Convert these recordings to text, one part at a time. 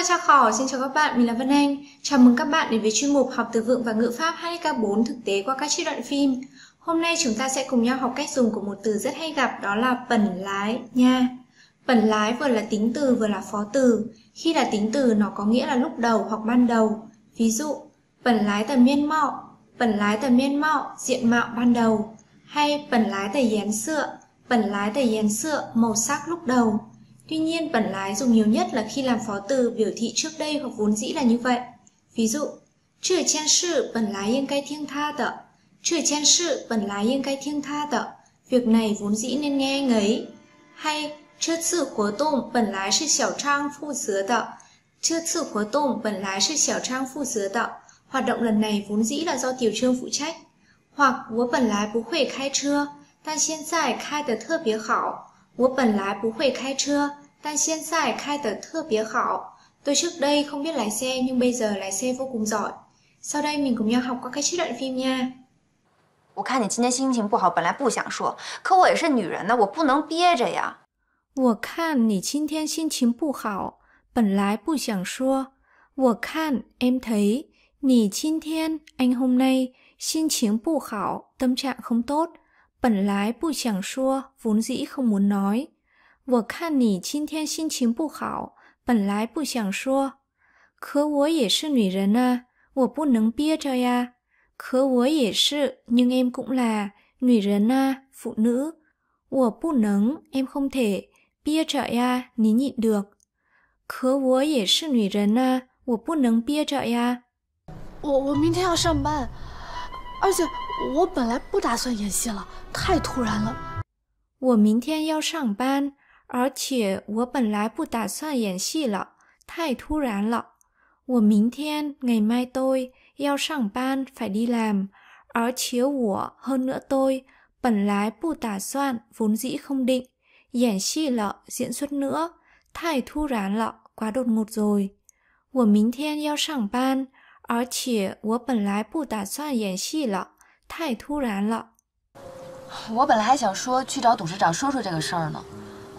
ta tra khảo, xin chào các bạn, mình là Vân Anh. Chào mừng các bạn đến với chuyên mục học từ vựng và ngữ pháp 2K4 thực tế qua các chi đoạn phim. Hôm nay chúng ta sẽ cùng nhau học cách dùng của một từ rất hay gặp đó là pẩn lái nha. Pẩn lái vừa là tính từ vừa là phó từ. Khi là tính từ nó có nghĩa là lúc đầu hoặc ban đầu. Ví dụ, pẩn lái tờ miên mạo, pẩn lái tờ miên mạo, diện mạo ban đầu. Hay pẩn lái tờ dán sữa, pẩn lái tờ dán sữa, màu sắc lúc đầu. Tuy nhiên, bản lái dùng nhiều nhất là khi làm phó từ biểu thị trước đây hoặc vốn dĩ là như vậy. Ví dụ, sự sự lái lái yên yên tha tha việc này vốn dĩ nên nghe anh ấy. Hay, 这次活动本来是小 trang phụ 责的。这次活动本来是小 trang hoạt động lần này vốn dĩ là do tiểu trương phụ trách. Hoặc, lái 我本来不会开车，但现在开得特别好。我本来不会开车。但现在开得特别好. Tôi trước đây không biết lái xe nhưng bây giờ lái xe vô cùng giỏi. Sau đây mình cùng nhau học qua cách trích đoạn phim nha. 我看你今天心情不好，本来不想说，可我也是女人呢，我不能憋着呀。我看你今天心情不好，本来不想说。我看 em thấy 你今天 anh hôm nay 心情不好，tâm trạng không tốt. Bẩn lái bu chẳng xua, vốn dĩ không muốn nói. 我看你今天心情不好，本来不想说，可我也是女人啊，我不能憋着呀。可我也是，女人啊，女。我不我不能，我不能，我不能，我我不能，我我不能，我不能，我我不能，我不能，我不我不能，不能，我不能，我我不我不能，我我不能，我我我不我而且我本来不打算演戏了，太突然了。我明天、ngày mai tôi，要上班，phải đi làm。而 chiếuủa hơn nữa tôi, bản lái pu tả soạn vốn dĩ không định, diễn chi lợ diễn xuất nữa，太突然了，quá đột ngột rồi。我明天要上班，而且我本来不打算演戏了，太突然了。我本来还想说去找董事长说说这个事儿呢。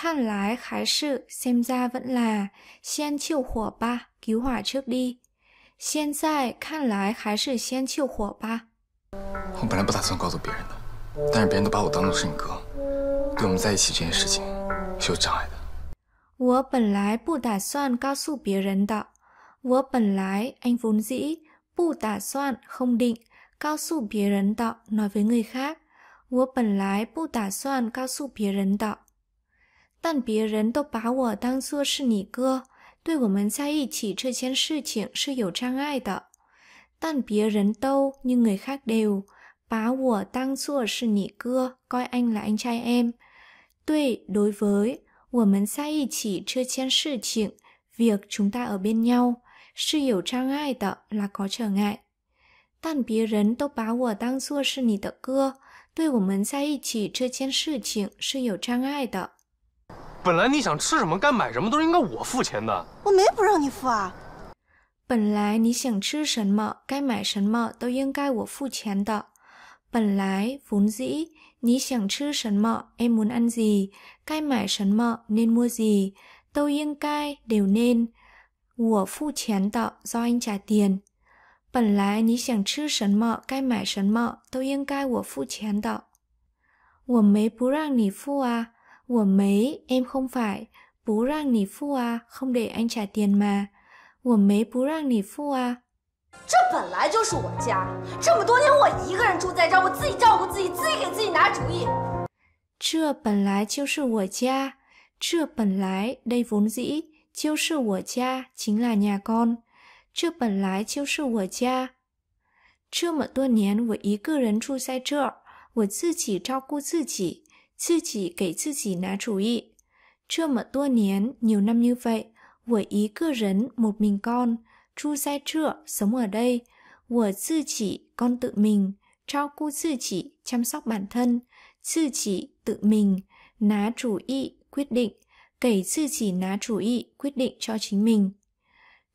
看来还是 xem ra vẫn là 先救火吧，cứu hỏa trước đi。现在看来还是先救火吧。我本来不打算告诉别人的，但是别人都把我当做是你哥，对我们在一起这件事情是有障碍的。我本来不打算告诉别人的，我本来 anh vốn dĩ 不打算 không định cao su bia rấn đạo nói với người khác. 我本来不打算告诉别人的。但别人都把我当做是你哥，对我们在一起这件事情是有障碍的。但别人都，những người khác đều，báo 我当作是你哥，coi anh là anh trai em。tuy đối với，我们在一起这件事情，việc chúng ta ở bên nhau，是有障碍的，là có trở ngại。但别人都把我当做是你的哥，对我们在一起这件事情是有障碍的。本来你想吃什么该买什么都是应该我付钱的。我没不让你付啊。本来你想吃什么该买什么都应该我付钱的。本来本来你想吃什么该买什么该买什么该买都应该都应该我付钱的 d in 加点。本来你想吃什么该买什么都应该我付钱的。我没不让你付啊。ủa mấy em không phải Bú rang nỉ phu à Không để anh trả tiền mà Của mấy bú rang nỉ phu à 这本来就是我家，这么多年我一个人住在这，我自己照顾自己，自己给自己拿主意。这本来就是我家，这本来 đây vốn dĩ 就是我家 chính là nhà con，这本来就是我家。这么多年我一个人住在这，我自己照顾自己，自己给自己拿主意。这么多年，nhiều năm như vậy, 我一个人 một mình con, chu 在这 sống ở đây, 我自己 con tự mình, trao cu tự chỉ chăm sóc bản thân, tự chỉ tự mình, ná quyết định, kể tự chỉ quyết định cho chính mình.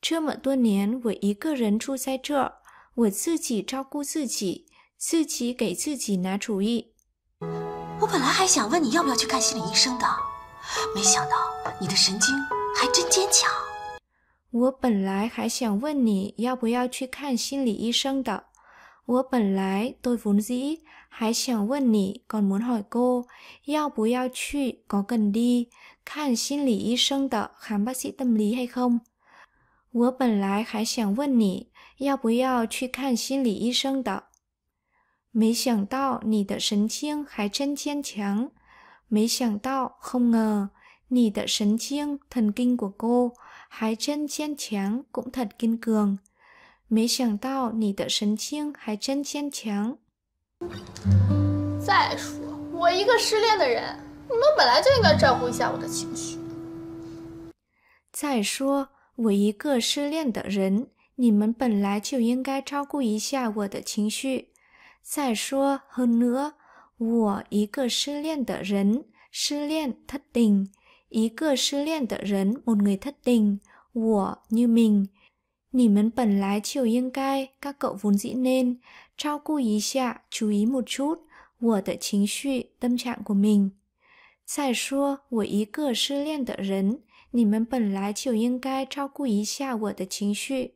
Chưa mợ tuân niên, với ý cơ rấn chu sai trợ, 我本来还想问你要不要去看心理医生的，没想到你的神经还真坚强。我本来还想问你要不要去看心理医生的。我本来都问你，还想问你，还想问你，要不要去？我本来还想问你要不要去看心理医生的。没想到你的神经还真坚强。没想到，哼啊，你的神经疼根骨沟，还真坚强，拱疼根根。没想到你的神经还真坚强。再说，我一个失恋的人，你们本来就应该照顾一下我的情绪。再说，我一个失恋的人，你们本来就应该照顾一下我的情绪。再说 hơn nữa, 我一个失恋的人，失恋 thất tình, 一个失恋的人 một người thất tình, 我 như mình, lái chiều yên 你们本来就应该 các cậu vốn dĩ nên, trao ý 照顾一下 chú ý một chút, 我的情绪 tâm trạng của mình. trao ý ý 再说我一个失恋的人，你们本来就应该照顾一下我的情绪。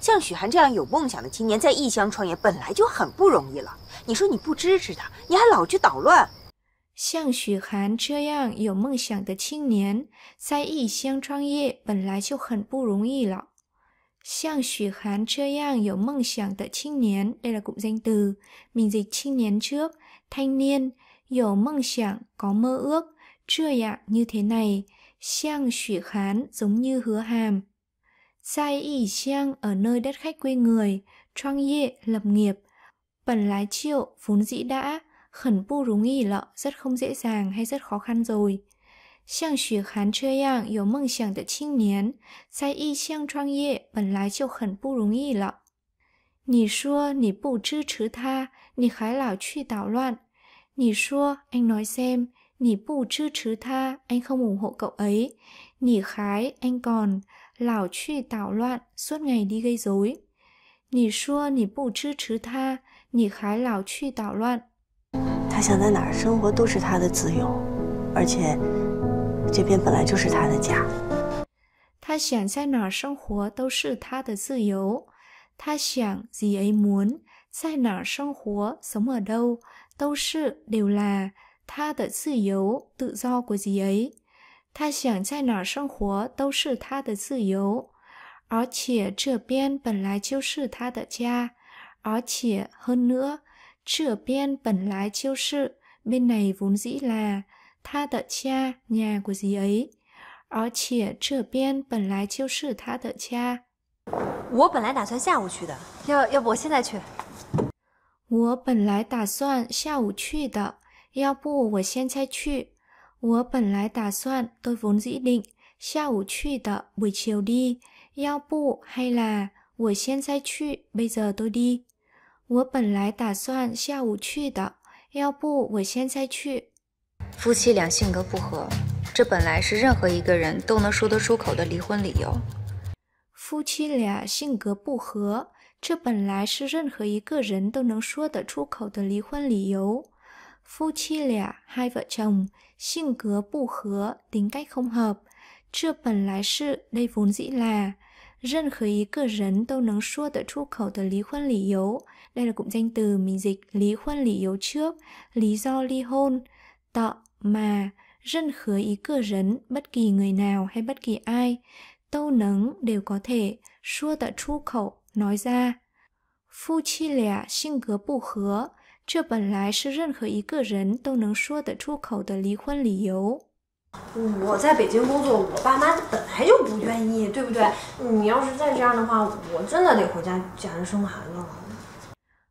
像许寒这样有梦想的青年，在异乡创业本来就很不容易了。你说你不支持他，你还老去捣乱。像许寒这样有梦想的青年，在异乡创业本来就很不容易了。像许寒这样有梦想的青年，đây là cụm danh từ mình dịch thanh niên trước thanh niên, có mộng tưởng, có mơ ước, trưa dạng như thế này, sang 许寒 giống như hứa hàm。y ở nơi đất khách quê người, trang lập nghiệp, bẩn lái triệu vốn dĩ đã, khẩn bu rúng ý lọ rất không dễ dàng hay rất khó khăn rồi. khán chơi yếu mừng tự chinh y trang lái triệu khẩn lọ. bù 像许寒这样有梦想的青年，在异乡创业本来就很不容易了。你说你不支持他，你还老去捣乱。你说 anh nói xem, bù anh không ủng hộ cậu ấy. Nỉ khái anh còn, lão truy tạo loạn, suốt ngày đi gây rối. Nỉ xua nỉ bù chư chứ tha, nỉ khái lão truy tạo loạn. 他想在哪儿生活都是他的自由，而且这边本来就是他的家。他想在哪儿生活都是他的自由。他想 gì ấy muốn 在哪儿生活 sống ở đâu 都是 đều là 他的自由 tự do của gì ấy 他想在哪儿生活都是他的自由，而且这边本来就是他的家，而且 h 呢，这边本来就是 ở bên n à y vốn dĩ là tha t cha nhà của gì ấy，而且这边本来就是他的家。我本来打算下午去的，要要不我现在去。我本来打算下午去的，要不我现在去。我本来打算，我 vốn dĩ định 下午去的，buổi chiều đi。要不，还是我现在去。bây giờ tôi đi。我本来打算下午去的，要不我现在去。夫妻俩性格不合，这本来是任何一个人都能说得出口的离婚理由。夫妻俩性格不合，这本来是任何一个人都能说得出口的离婚理由。Phu chi lẻ, hai vợ chồng, sinh cớ bù khứa, tính cách không hợp, chưa bẩn lái sự, đây vốn dĩ là. Dân khởi ý cờ rấn tâu nắng xua tại chu khẩu tờ lý khuân lý yếu. Đây là cụm danh từ mình dịch lý khuân lý yếu trước, lý do ly hôn, tọ, mà, dân khởi ý cờ rấn bất kỳ người nào hay bất kỳ ai, tâu nắng đều có thể xua tại chu khẩu nói ra. Phu chi lẻ sinh cớ bù khứa, 这本来是任何一个人都能说得出口的离婚理由。我在北京工作，我爸妈本来就不愿意，对不对？你要是再这样的话，我真的得回家假生孩子。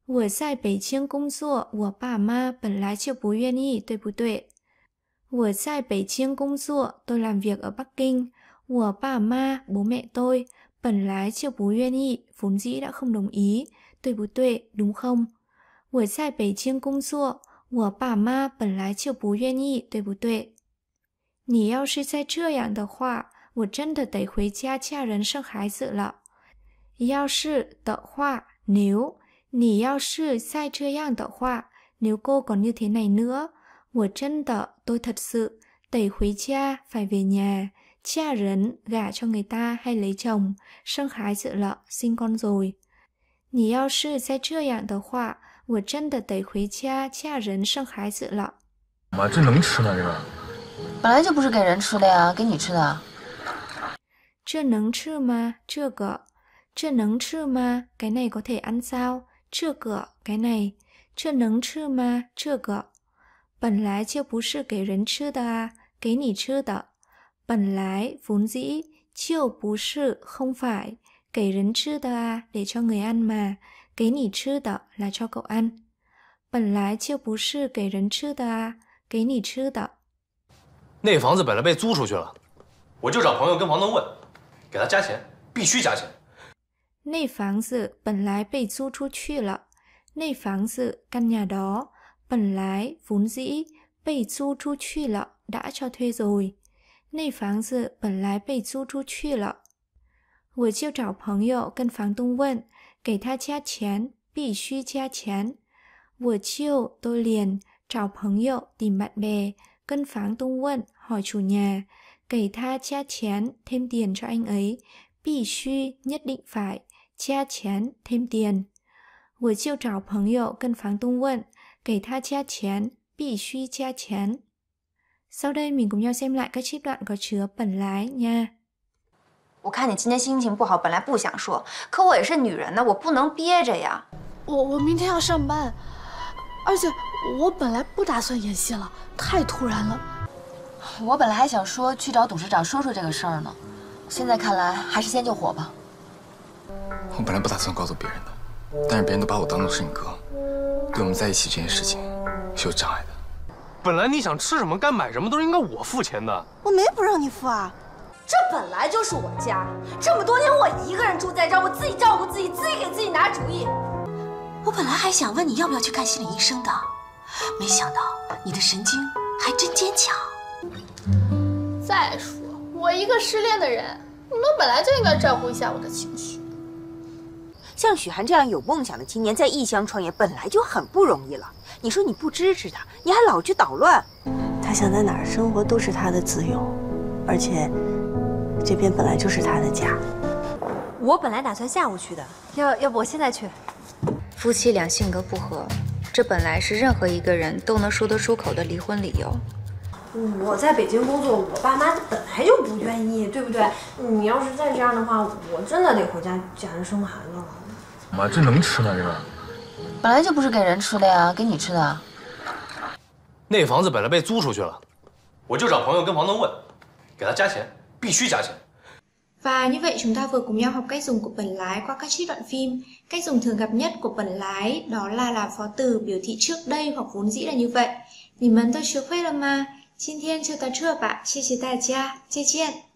我在北京工作，我爸妈本来就不愿意，对不对？我在北京工作，都 ô i làm việc ở Bắc Kinh, 我爸妈，bố mẹ tôi, 本来就不愿意，vốn dĩ đã không đồng ý, 对不对？đúng không？我在北京工作，我爸妈本来就不愿意，对不对？你要是再这样的话，我真的得回家嫁人生孩子了。要是的话，nếu 你要是再这样的话，nếu cô còn như thế này nữa，我真的 tôi thật sự 得回家 phải về nhà cha rấn gả cho người ta hay lấy chồng, sinh con rồi. Nhì yao sư sẽ chưa 我真的得回家嫁人生孩子了。妈，这能吃吗？这个本来就不是给人吃的呀，给你吃的。这能吃吗？这个，这能吃吗？给那个 n 安烧，这个，给那，这能吃吗？这个本来就不是给人吃的啊，给你吃的。本来 v ố 就不是 không phải 给人吃的啊，để cho người ăn mà。给你吃的来，朝狗安，本来就不是给人吃的啊！给你吃的，那房子本来被租出去了，我就找朋友跟房东问，给他加钱，必须加钱。那房子本来被租出去了，那房子 căn 本来 v 子 n 被租出去了，打 ã 推走。那房子本来被租出去了，我就找朋友跟房东问。给他加钱，必须加钱。Vừa chiêu tôi liền 找朋友 tìm bạn bè, cân pháng hỏi chủ nhà, kể tha cha chén thêm tiền cho anh ấy, nhất định phải, cha chén thêm tiền. Vừa tha cha chén, Sau đây mình cùng nhau xem lại các trích đoạn có chứa bẩn lái nha. 我看你今天心情不好，本来不想说，可我也是女人呢，我不能憋着呀。我我明天要上班，而且我本来不打算演戏了，太突然了。我本来还想说去找董事长说说这个事儿呢，现在看来还是先救火吧。我本来不打算告诉别人的，但是别人都把我当做是你哥，对我们在一起这件事情是有障碍的。本来你想吃什么该买什么都是应该我付钱的，我没不让你付啊。本来就是我家，这么多年我一个人住在这儿，我自己照顾自己，自己给自己拿主意。我本来还想问你要不要去看心理医生的，没想到你的神经还真坚强。再说我一个失恋的人，你们本来就应该照顾一下我的情绪。像许涵这样有梦想的青年，在异乡创业本来就很不容易了，你说你不支持他，你还老去捣乱。他想在哪儿生活都是他的自由，而且。这边本来就是他的家，我本来打算下午去的，要要不我现在去。夫妻俩性格不合，这本来是任何一个人都能说得出口的离婚理由。我在北京工作，我爸妈本来就不愿意，对不对？你要是再这样的话，我真的得回家假人生孩子。妈，这能吃吗？这个本来就不是给人吃的呀，给你吃的。那房子本来被租出去了，我就找朋友跟房东问，给他加钱。必须加钱。Và như vậy chúng ta vừa cùng nhau học cách dùng của phần lái qua các trích đoạn phim. Cách dùng thường gặp nhất của phần lái đó là làm phó từ biểu thị trước đây hoặc vốn dĩ là như vậy. tôi chưa là xin thiên ta 你们都学会了吗？今天就到这吧，谢谢大家，再见。